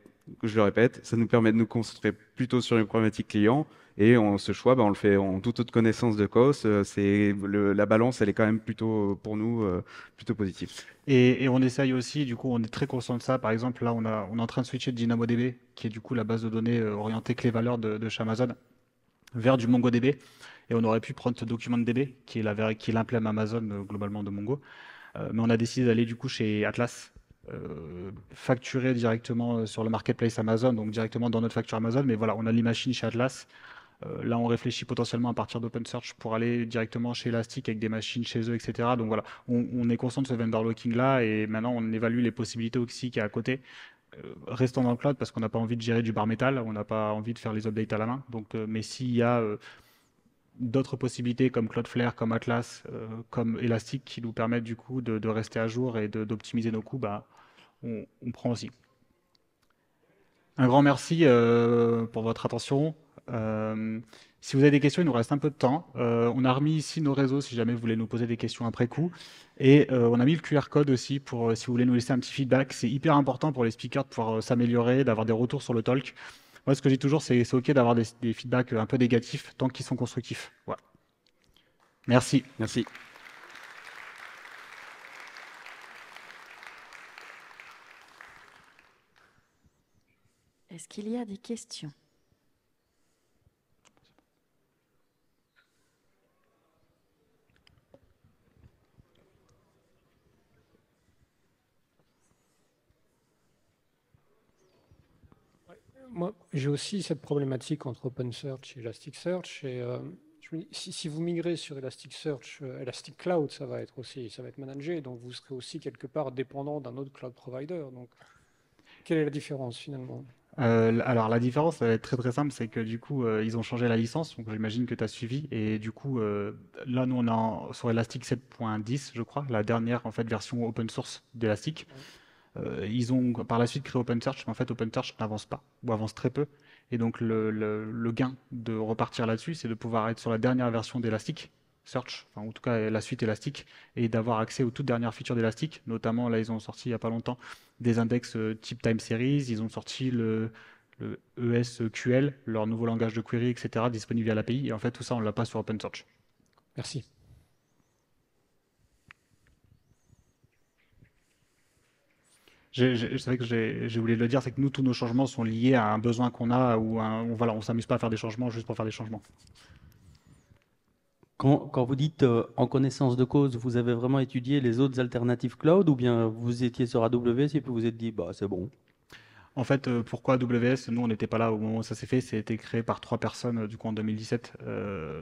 je le répète, ça nous permet de nous concentrer plutôt sur une problématique client. Et ce choix, bah, on le fait en toute autre connaissance de cause. Euh, c'est la balance, elle est quand même plutôt euh, pour nous euh, plutôt positive. Et, on essaye aussi, du coup, on est très conscient de ça. Par exemple, là, on, a, on est en train de switcher de DynamoDB, qui est du coup la base de données orientée clé valeur de, de chez Amazon, vers du MongoDB. Et on aurait pu prendre document db qui est l'implème Amazon globalement de Mongo. mais on a décidé d'aller du coup chez Atlas, euh, facturé directement euh, sur le marketplace Amazon, donc directement dans notre facture Amazon. Mais voilà, on a les machines chez Atlas. Euh, là, on réfléchit potentiellement à partir d'OpenSearch pour aller directement chez Elastic avec des machines chez eux, etc. Donc voilà, on, est conscient de ce vendor locking là et maintenant on évalue les possibilités aussi qui à côté. restant dans le cloud parce qu'on n'a pas envie de gérer du bar métal, on n'a pas envie de faire les updates à la main. Donc, mais s'il y a d'autres possibilités comme Cloudflare, comme Atlas, euh, comme Elastic qui nous permettent du coup de, rester à jour et d'optimiser nos coûts, bah, on, prend aussi. Un grand merci euh, pour votre attention. Euh, si vous avez des questions, il nous reste un peu de temps. on a remis ici nos réseaux si jamais vous voulez nous poser des questions après coup. Et on a mis le QR code aussi pour si vous voulez nous laisser un petit feedback. C'est hyper important pour les speakers de pouvoir s'améliorer, d'avoir des retours sur le talk. Moi, ce que je dis toujours, c'est OK d'avoir des, feedbacks euh, un peu négatifs tant qu'ils sont constructifs. Voilà. Merci. Merci. Est-ce qu'il y a des questions moi, j'ai aussi cette problématique entre OpenSearch et Elasticsearch. Et, euh, si, vous migrez sur Elasticsearch, Search, Elastic Cloud, ça va être aussi, ça va être managé, donc vous serez aussi quelque part dépendant d'un autre cloud provider. Donc, quelle est la différence finalement euh, alors la différence, ça va être très très simple, c'est que du coup euh, ils ont changé la licence, donc j'imagine que tu as suivi. Et du coup là nous on est sur Elastic 7.10, je crois, la dernière en fait version open source d'Elastic. Euh, ils ont par la suite créé OpenSearch, mais en fait OpenSearch n'avance pas ou avance très peu. Et donc le, gain de repartir là-dessus, c'est de pouvoir être sur la dernière version d'Elastic Search, enfin en tout cas la suite Elastic, et d'avoir accès aux toutes dernières features d'Elastic. Notamment là, ils ont sorti il n'y a pas longtemps des index euh, type Time Series, ils ont sorti le, le ESQL, leur nouveau langage de query, etc., disponible via l'API. Et en fait, tout ça, on ne l'a pas sur OpenSearch. Merci. c'est vrai que j'ai voulu le dire, c'est que nous, tous nos changements sont liés à un besoin qu'on a ou on voilà, on s'amuse pas à faire des changements juste pour faire des changements. Quand, vous dites euh, en connaissance de cause, vous avez vraiment étudié les autres alternatives cloud ou bien vous étiez sur AWS et puis vous vous êtes dit, bah, c'est bon, en fait, euh, pourquoi AWS Nous, on n'était pas là au moment où ça s'est fait. C'était créé par trois personnes, euh, du coup, en 2017,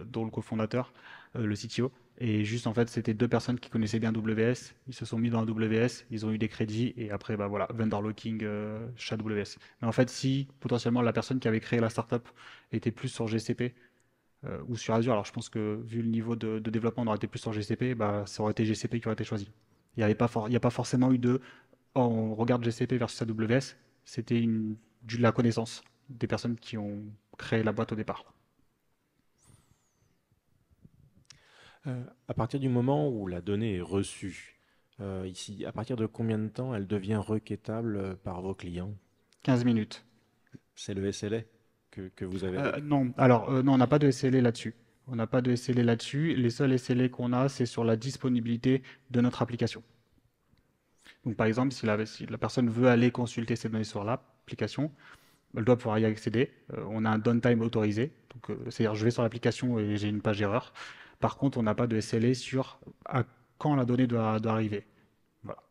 dont le cofondateur, le CTO. Et juste, en fait, c'était deux personnes qui connaissaient bien WS. Ils se sont mis dans AWS, WS, ils ont eu des crédits, et après, bah voilà, vendor locking, euh, chez AWS. Mais en fait, si potentiellement la personne qui avait créé la startup était plus sur GCP euh, ou sur Azure, alors je pense que vu le niveau de, développement, on aurait été plus sur GCP, bah, ça aurait été GCP qui aurait été choisi. Il n'y avait pas, a pas forcément eu de oh, on regarde GCP versus AWS, c'était de la connaissance des personnes qui ont créé la boîte au départ. Euh, à partir du moment où la donnée est reçue, euh, ici, à partir de combien de temps elle devient requêtable euh, par vos clients 15 minutes. C'est le SLA que, vous avez Non, alors non, on n'a pas de SLA là-dessus. On n'a pas de SLA là-dessus. Les seuls SLA qu'on a, c'est sur la disponibilité de notre application. Donc, par exemple, si la, personne veut aller consulter ses données sur l'application, elle doit pouvoir y accéder. on a un downtime autorisé. Donc, c'est-à-dire, je vais sur l'application et j'ai une page erreur. Par contre, on n'a pas de SLA sur à quand la donnée doit, arriver. Voilà.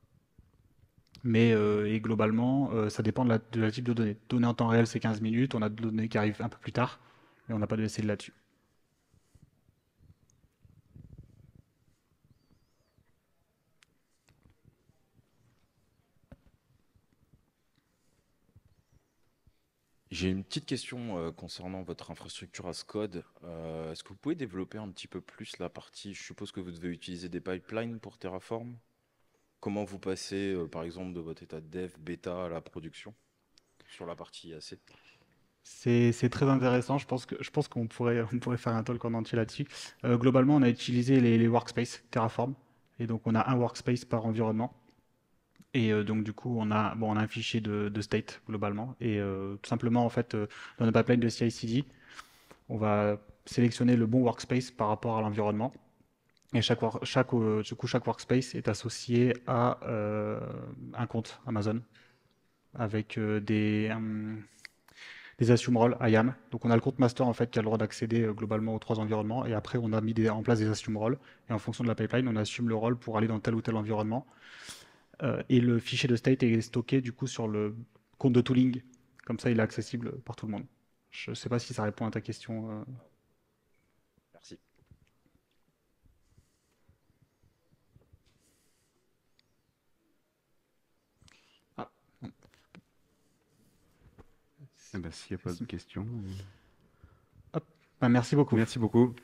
Mais euh, globalement, euh, ça dépend de la, type de données. Donnée en temps réel, c'est 15 minutes. On a des données qui arrivent un peu plus tard, mais on n'a pas de SLA là-dessus. J'ai une petite question euh, concernant votre infrastructure as code. Euh, est-ce que vous pouvez développer un petit peu plus la partie, je suppose que vous devez utiliser des pipelines pour Terraform? Comment vous passez, euh, par exemple, de votre état de dev, bêta à la production sur la partie IAC? C'est très intéressant. Je pense que je qu'on pourrait on pourrait faire un talk en entier là-dessus. globalement, on a utilisé les, les workspaces Terraform et donc on a un workspace par environnement. Et euh, donc du coup, on a, on a un fichier de, state globalement. Et euh, tout simplement, en fait, euh, dans notre pipeline de CI/CD, on va sélectionner le bon workspace par rapport à l'environnement. Et chaque, coup, chaque workspace est associé à un compte Amazon avec des, des assume roles IAM. Donc on a le compte master en fait qui a le droit d'accéder globalement aux trois environnements. Et après, on a mis en place des assume roles. Et en fonction de la pipeline, on assume le rôle pour aller dans tel ou tel environnement. Euh, et le fichier de state est stocké du coup sur le compte de tooling. Comme ça, il est accessible par tout le monde. Je ne sais pas si ça répond à ta question. Euh. Merci. Ah, eh ben, s'il n'y a pas de questions. Euh. Bah, merci beaucoup. Merci beaucoup.